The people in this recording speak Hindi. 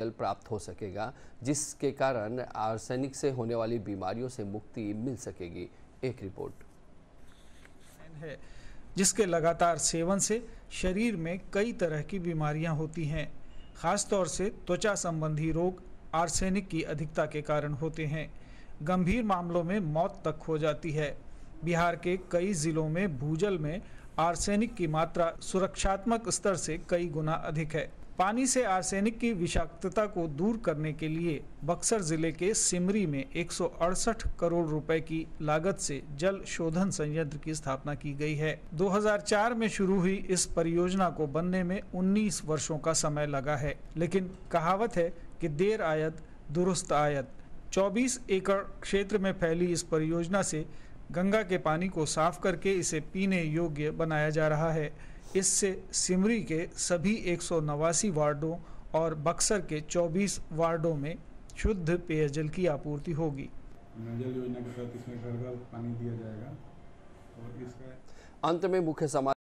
जल प्राप्त हो सकेगा जिसके कारण आर्सेनिक से होने वाली बीमारियों से मुक्ति मिल सकेगी एक रिपोर्ट है जिसके लगातार सेवन से शरीर में कई तरह की बीमारियां होती हैं खासतौर से त्वचा संबंधी रोग आर्सेनिक की अधिकता के कारण होते हैं गंभीर मामलों में मौत तक हो जाती है बिहार के कई ज़िलों में भूजल में आर्सेनिक की मात्रा सुरक्षात्मक स्तर से कई गुना अधिक है पानी से आर्सेनिक की विषाक्तता को दूर करने के लिए बक्सर जिले के सिमरी में एक करोड़ रुपए की लागत से जल शोधन संयंत्र की स्थापना की गई है 2004 में शुरू हुई इस परियोजना को बनने में 19 वर्षों का समय लगा है लेकिन कहावत है कि देर आयत दुरुस्त आयत 24 एकड़ क्षेत्र में फैली इस परियोजना से गंगा के पानी को साफ करके इसे पीने योग्य बनाया जा रहा है इससे सिमरी के सभी एक वार्डों और बक्सर के 24 वार्डों में शुद्ध पेयजल की आपूर्ति होगी दिया जाएगा अंत में मुख्य समाचार